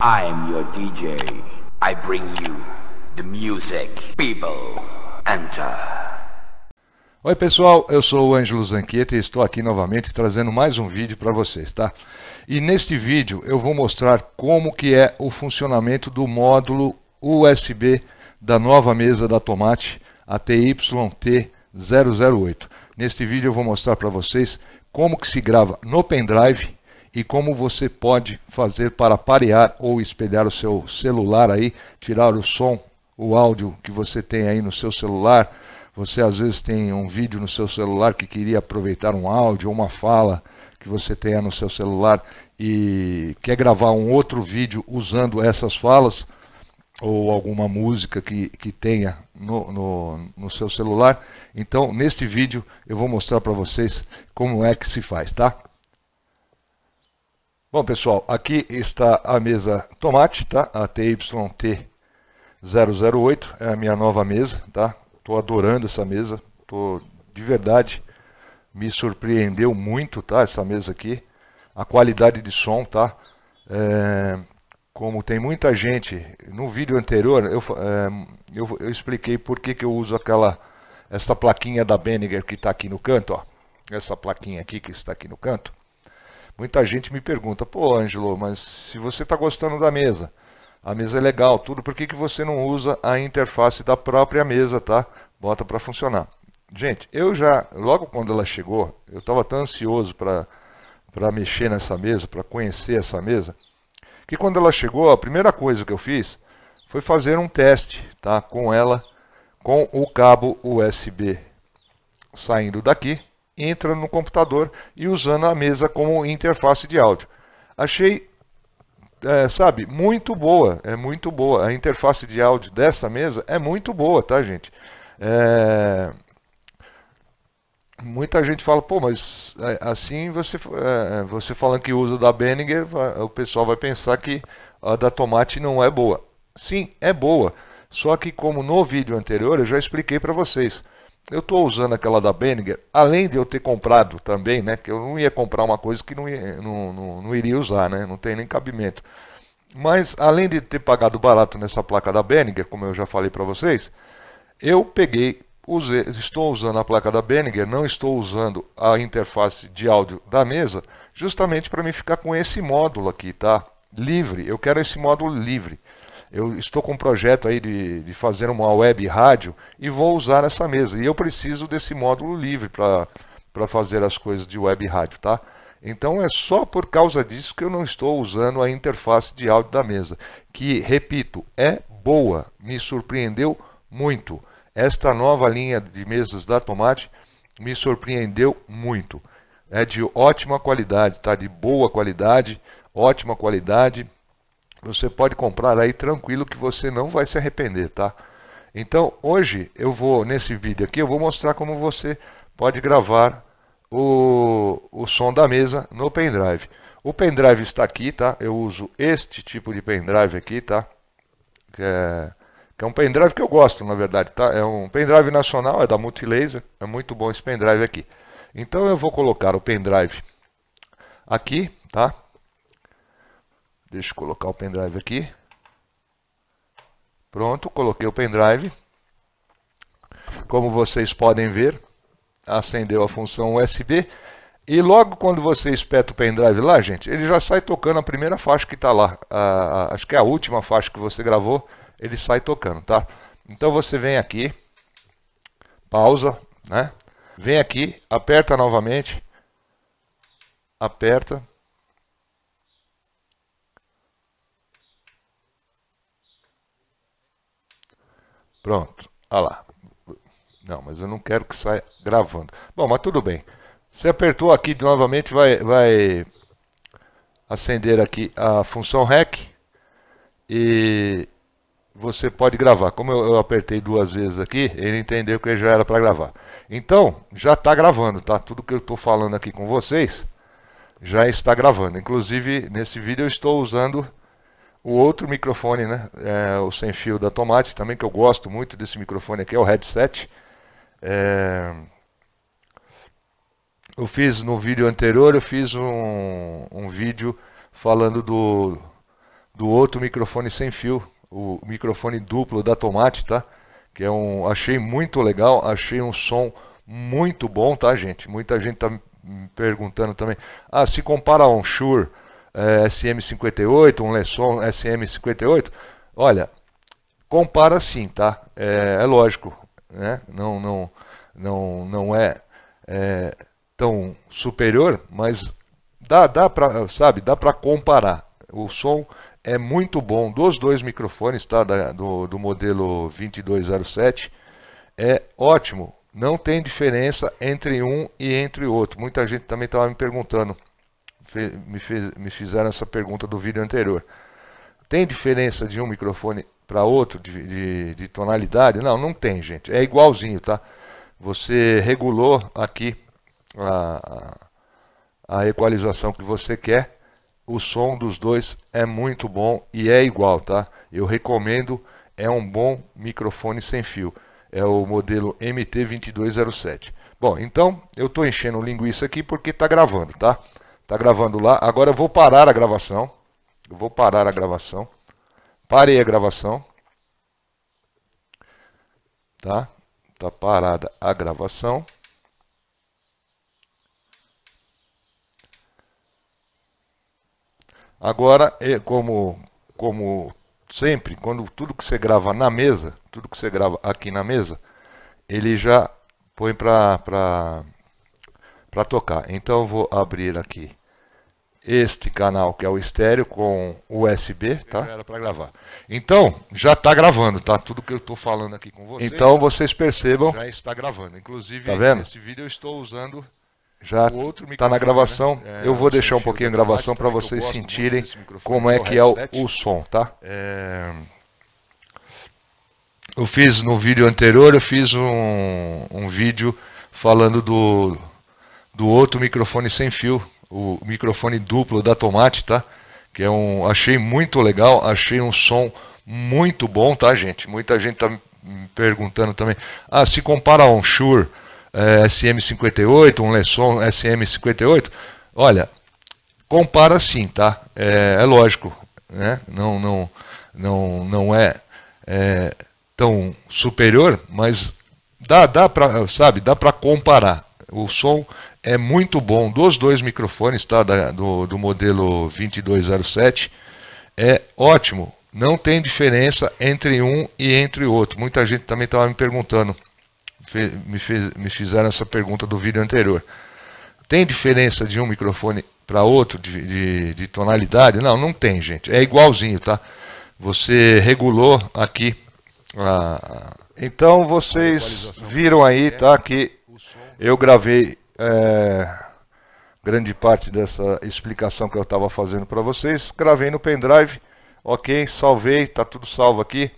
I'm your DJ. I bring you the music, people, enter. Oi pessoal, eu sou o Ângelo Zanqueta e estou aqui novamente trazendo mais um vídeo para vocês, tá? E neste vídeo eu vou mostrar como que é o funcionamento do módulo USB da nova mesa da Tomate ATYT008. Neste vídeo eu vou mostrar para vocês como que se grava no pendrive e como você pode fazer para parear ou espelhar o seu celular aí, tirar o som, o áudio que você tem aí no seu celular. Você às vezes tem um vídeo no seu celular que queria aproveitar um áudio ou uma fala que você tenha no seu celular e quer gravar um outro vídeo usando essas falas ou alguma música que, que tenha no, no, no seu celular. Então, neste vídeo eu vou mostrar para vocês como é que se faz, tá? Bom, pessoal, aqui está a mesa Tomate, tá? A TYT008 é a minha nova mesa, tá? Tô adorando essa mesa, tô de verdade me surpreendeu muito, tá? Essa mesa aqui, a qualidade de som, tá? É, como tem muita gente, no vídeo anterior eu, é, eu, eu, expliquei por que, que eu uso aquela esta plaquinha da Behringer que está aqui no canto, ó. Essa plaquinha aqui que está aqui no canto Muita gente me pergunta, pô, Ângelo, mas se você está gostando da mesa, a mesa é legal, tudo, por que, que você não usa a interface da própria mesa, tá? Bota para funcionar. Gente, eu já, logo quando ela chegou, eu estava tão ansioso para mexer nessa mesa, para conhecer essa mesa, que quando ela chegou, a primeira coisa que eu fiz foi fazer um teste tá, com ela, com o cabo USB saindo daqui entra no computador e usando a mesa como interface de áudio. Achei, é, sabe, muito boa, é muito boa. A interface de áudio dessa mesa é muito boa, tá, gente? É... Muita gente fala, pô, mas é, assim você, é, é, você falando que usa da Behringer, o pessoal vai pensar que a da Tomate não é boa. Sim, é boa. Só que como no vídeo anterior eu já expliquei para vocês, eu estou usando aquela da Behringer, além de eu ter comprado também, né? Que eu não ia comprar uma coisa que não, ia, não, não, não iria usar, né? Não tem nem cabimento. Mas além de ter pagado barato nessa placa da Behringer, como eu já falei para vocês, eu peguei, usei, estou usando a placa da Behringer, não estou usando a interface de áudio da mesa, justamente para mim ficar com esse módulo aqui, tá? Livre, eu quero esse módulo livre eu estou com um projeto aí de, de fazer uma web rádio e vou usar essa mesa. E eu preciso desse módulo livre para fazer as coisas de web rádio, tá? Então é só por causa disso que eu não estou usando a interface de áudio da mesa, que, repito, é boa, me surpreendeu muito. Esta nova linha de mesas da Tomate me surpreendeu muito. É de ótima qualidade, tá? De boa qualidade, ótima qualidade você pode comprar aí tranquilo que você não vai se arrepender, tá? Então, hoje eu vou, nesse vídeo aqui, eu vou mostrar como você pode gravar o, o som da mesa no pendrive. O pendrive está aqui, tá? Eu uso este tipo de pendrive aqui, tá? Que é, que é um pendrive que eu gosto, na verdade, tá? É um pendrive nacional, é da Multilaser, é muito bom esse pendrive aqui. Então eu vou colocar o pendrive aqui, tá? Deixa eu colocar o pendrive aqui. Pronto, coloquei o pendrive. Como vocês podem ver, acendeu a função USB. E logo quando você espeta o pendrive lá, gente, ele já sai tocando a primeira faixa que está lá. A, a, acho que é a última faixa que você gravou, ele sai tocando, tá? Então você vem aqui, pausa, né? Vem aqui, aperta novamente, aperta, Pronto. Olha lá. Não, mas eu não quero que saia gravando. Bom, mas tudo bem. Você apertou aqui novamente, vai, vai acender aqui a função REC e você pode gravar. Como eu, eu apertei duas vezes aqui, ele entendeu que já era para gravar. Então, já está gravando, tá? Tudo que eu estou falando aqui com vocês já está gravando. Inclusive, nesse vídeo eu estou usando o outro microfone, né? É o sem fio da Tomate também, que eu gosto muito desse microfone aqui, é o headset. É... Eu fiz no vídeo anterior, eu fiz um, um vídeo falando do, do outro microfone sem fio, o microfone duplo da Tomate, tá? Que é um, achei muito legal, achei um som muito bom, tá, gente? Muita gente tá me perguntando também, ah, se compara a um Shure é, eh, SM58, um Lesson SM58, olha, compara sim, tá? É, é, lógico, né? Não, não, não, não é, é tão superior, mas dá, dá para, sabe? Dá para comparar. O som é muito bom dos dois microfones, tá? Da, do, do modelo 2207 é ótimo. Não tem diferença entre um e entre outro. Muita gente também estava me perguntando me, fez, me fizeram essa pergunta do vídeo anterior. Tem diferença de um microfone para outro de, de, de, tonalidade? Não, não tem, gente. É igualzinho, tá? Você regulou aqui a, a equalização que você quer. O som dos dois é muito bom e é igual, tá? Eu recomendo, é um bom microfone sem fio. É o modelo MT2207. Bom, então eu estou enchendo linguiça aqui porque está gravando, tá? Tá gravando lá. Agora eu vou parar a gravação. Eu vou parar a gravação. Parei a gravação. Tá? Tá parada a gravação. Agora, é, como, como sempre, quando tudo que você grava na mesa, tudo que você grava aqui na mesa, ele já põe para tocar. Então, eu vou abrir aqui este canal que é o estéreo com USB, tá? Era para gravar. Então, já está gravando, tá? Tudo que eu estou falando aqui com vocês. Então, vocês percebam. Já está gravando. Inclusive, tá vendo? esse vídeo eu estou usando já está na né? gravação. Né? É, eu vou deixar um pouquinho a gravação para vocês sentirem como é que é o, o som, tá? É... Eu fiz no vídeo anterior, eu fiz um, um vídeo falando do, do outro microfone sem fio o microfone duplo da Tomate, tá? Que é um, achei muito legal, achei um som muito bom, tá, gente? Muita gente tá me perguntando também, ah, se compara a um Shure eh, SM58, um Lesson SM58, olha, compara sim, tá? É, é, lógico, né? Não, não, não, não é, é tão superior, mas dá, dá para, sabe? Dá para comparar. O som é muito bom dos dois microfones, tá? Da, do, do modelo 2207. É ótimo. Não tem diferença entre um e entre outro. Muita gente também estava me perguntando. me, fez, me fizeram essa pergunta do vídeo anterior. Tem diferença de um microfone para outro de, de, de tonalidade? Não, não tem, gente. É igualzinho, tá? Você regulou aqui então vocês viram aí, tá? Que eu gravei é, grande parte dessa explicação que eu estava fazendo para vocês. Gravei no pendrive, ok, salvei, está tudo salvo aqui.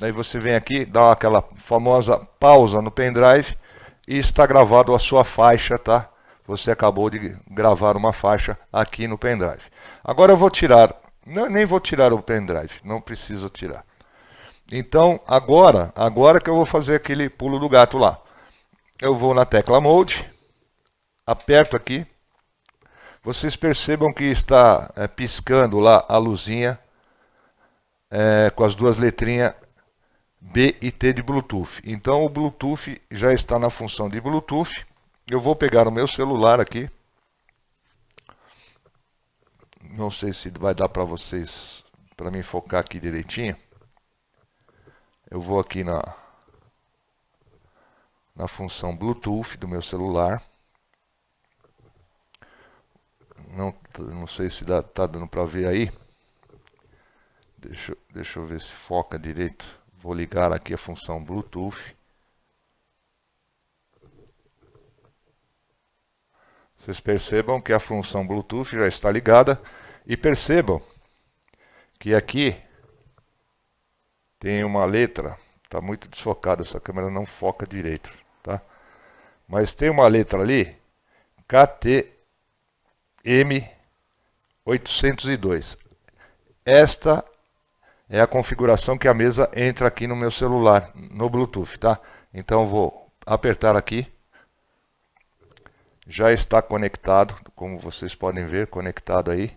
Aí você vem aqui, dá aquela famosa pausa no pendrive e está gravado a sua faixa, tá? Você acabou de gravar uma faixa aqui no pendrive. Agora eu vou tirar, não, nem vou tirar o pendrive, não precisa tirar. Então, agora, agora que eu vou fazer aquele pulo do gato lá. Eu vou na tecla Mode, aperto aqui, vocês percebam que está é, piscando lá a luzinha é, com as duas letrinhas B e T de Bluetooth. Então o Bluetooth já está na função de Bluetooth. Eu vou pegar o meu celular aqui. Não sei se vai dar para vocês, para mim focar aqui direitinho. Eu vou aqui na, na função Bluetooth do meu celular não, não sei se dá, tá dando para ver aí. Deixa, deixa eu ver se foca direito. Vou ligar aqui a função Bluetooth. Vocês percebam que a função Bluetooth já está ligada e percebam que aqui tem uma letra, está muito desfocada, essa câmera não foca direito, tá? Mas tem uma letra ali, KT M802. Esta é a configuração que a mesa entra aqui no meu celular, no Bluetooth, tá? Então vou apertar aqui. Já está conectado, como vocês podem ver, conectado aí.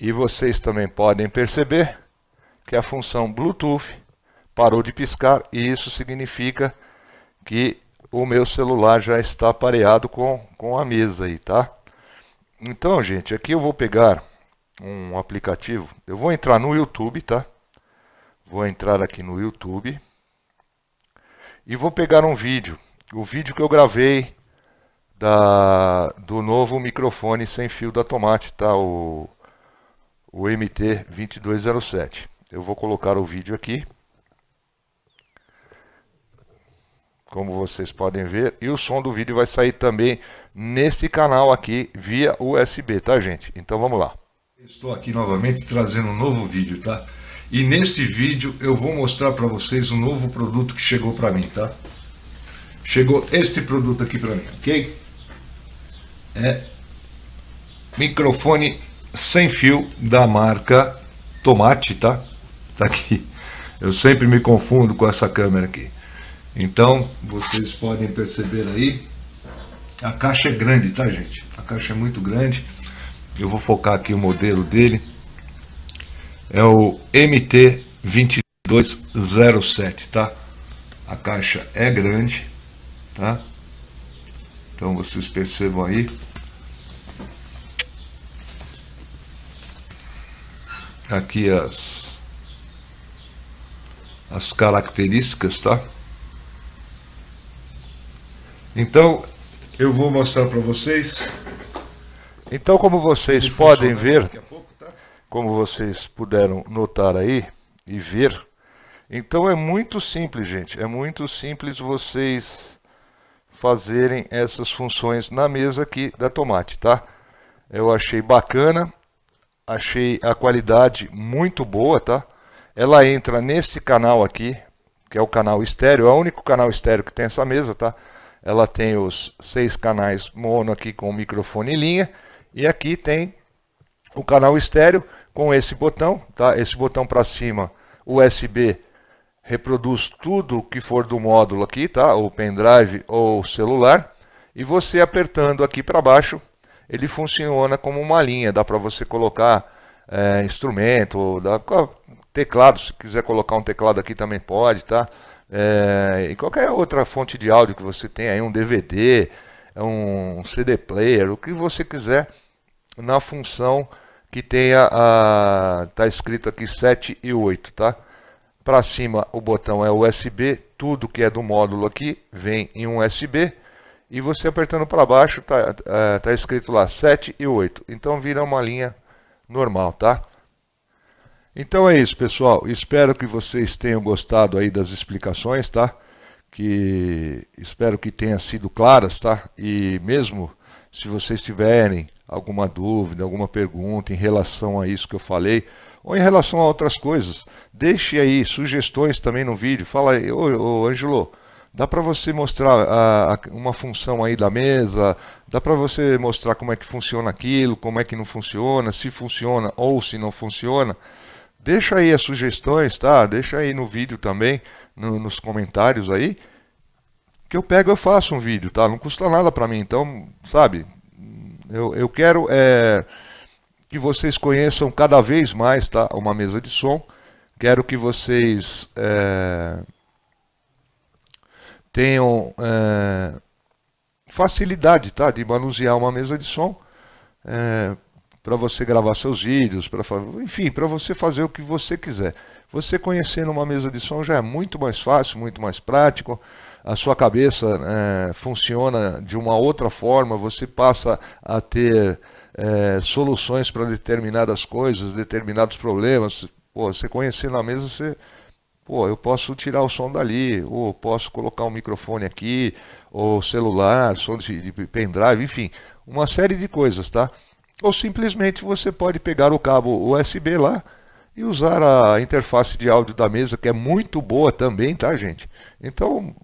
E vocês também podem perceber que a função Bluetooth parou de piscar e isso significa que o meu celular já está pareado com, com a mesa aí, tá? Então, gente, aqui eu vou pegar um aplicativo. Eu vou entrar no YouTube, tá? Vou entrar aqui no YouTube. E vou pegar um vídeo. O vídeo que eu gravei da, do novo microfone sem fio da Tomate, tá? O, o MT2207. Eu vou colocar o vídeo aqui. como vocês podem ver. E o som do vídeo vai sair também nesse canal aqui via USB, tá gente? Então vamos lá. Estou aqui novamente trazendo um novo vídeo, tá? E nesse vídeo eu vou mostrar para vocês um novo produto que chegou para mim, tá? Chegou este produto aqui para mim, ok? É microfone sem fio da marca Tomate, tá? Tá aqui. Eu sempre me confundo com essa câmera aqui. Então, vocês podem perceber aí, a caixa é grande, tá gente? A caixa é muito grande. Eu vou focar aqui o modelo dele. É o MT2207, tá? A caixa é grande, tá? Então vocês percebam aí. Aqui as, as características, tá? Então, eu vou mostrar para vocês. Então, como vocês podem ver, pouco, tá? como vocês puderam notar aí e ver, então é muito simples, gente. É muito simples vocês fazerem essas funções na mesa aqui da Tomate, tá? Eu achei bacana, achei a qualidade muito boa, tá? Ela entra nesse canal aqui, que é o canal estéreo, é o único canal estéreo que tem essa mesa, tá? Ela tem os seis canais mono aqui com microfone em linha. E aqui tem o canal estéreo com esse botão, tá? Esse botão para cima, USB, reproduz tudo que for do módulo aqui, tá? Ou pendrive ou celular. E você apertando aqui para baixo, ele funciona como uma linha. Dá para você colocar é, instrumento, dá, teclado, se quiser colocar um teclado aqui também pode, tá? é, e qualquer é outra fonte de áudio que você tem aí, um DVD, é um CD player, o que você quiser, na função que tenha a tá escrito aqui 7 e 8, tá? Para cima o botão é USB, tudo que é do módulo aqui vem em um USB e você apertando para baixo está é, tá escrito lá 7 e 8. Então vira uma linha normal, tá? Então é isso, pessoal. Espero que vocês tenham gostado aí das explicações, tá? Que espero que tenham sido claras, tá? E mesmo se vocês tiverem alguma dúvida, alguma pergunta em relação a isso que eu falei, ou em relação a outras coisas, deixe aí sugestões também no vídeo. Fala aí, ô, ô Angelo, dá para você mostrar a, a, uma função aí da mesa, dá para você mostrar como é que funciona aquilo, como é que não funciona, se funciona ou se não funciona. Deixa aí as sugestões, tá? Deixa aí no vídeo também, no, nos comentários aí. Que eu pego eu faço um vídeo, tá? Não custa nada para mim, então, sabe? Eu, eu quero é, que vocês conheçam cada vez mais, tá? Uma mesa de som. Quero que vocês é, tenham é, facilidade, tá? De manusear uma mesa de som. É, para você gravar seus vídeos, para enfim, para você fazer o que você quiser. Você conhecendo uma mesa de som já é muito mais fácil, muito mais prático. A sua cabeça é, funciona de uma outra forma. Você passa a ter é, soluções para determinadas coisas, determinados problemas. Pô, você conhecendo a mesa, você pô, eu posso tirar o som dali, ou posso colocar um microfone aqui, ou celular, som de, de pendrive, enfim, uma série de coisas, tá? Ou simplesmente você pode pegar o cabo USB lá e usar a interface de áudio da mesa, que é muito boa também, tá, gente? Então,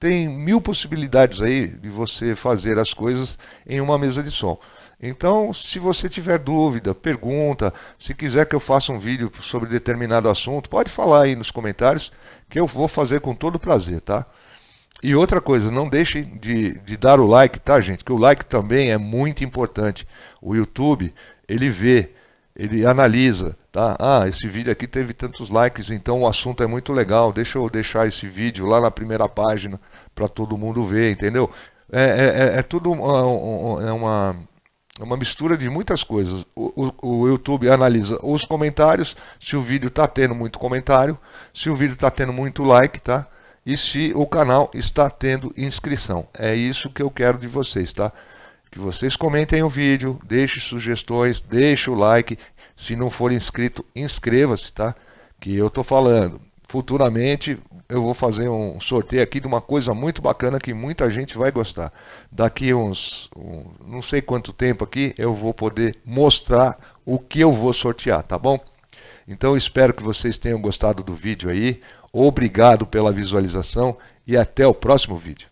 tem mil possibilidades aí de você fazer as coisas em uma mesa de som. Então, se você tiver dúvida, pergunta, se quiser que eu faça um vídeo sobre determinado assunto, pode falar aí nos comentários que eu vou fazer com todo prazer, tá? E outra coisa, não deixem de, de dar o like, tá, gente? Que o like também é muito importante. O YouTube, ele vê, ele analisa, tá? Ah, esse vídeo aqui teve tantos likes, então o assunto é muito legal. Deixa eu deixar esse vídeo lá na primeira página para todo mundo ver, entendeu? É, é, é, é tudo uma, é uma, é uma mistura de muitas coisas. O, o, o YouTube analisa os comentários, se o vídeo está tendo muito comentário, se o vídeo está tendo muito like, tá? e se o canal está tendo inscrição. É isso que eu quero de vocês, tá? Que vocês comentem o vídeo, deixem sugestões, deixem o like. Se não for inscrito, inscreva-se, tá? Que eu tô falando. Futuramente eu vou fazer um sorteio aqui de uma coisa muito bacana que muita gente vai gostar. Daqui uns, um, não sei quanto tempo aqui, eu vou poder mostrar o que eu vou sortear, tá bom? Então espero que vocês tenham gostado do vídeo aí. Obrigado pela visualização e até o próximo vídeo.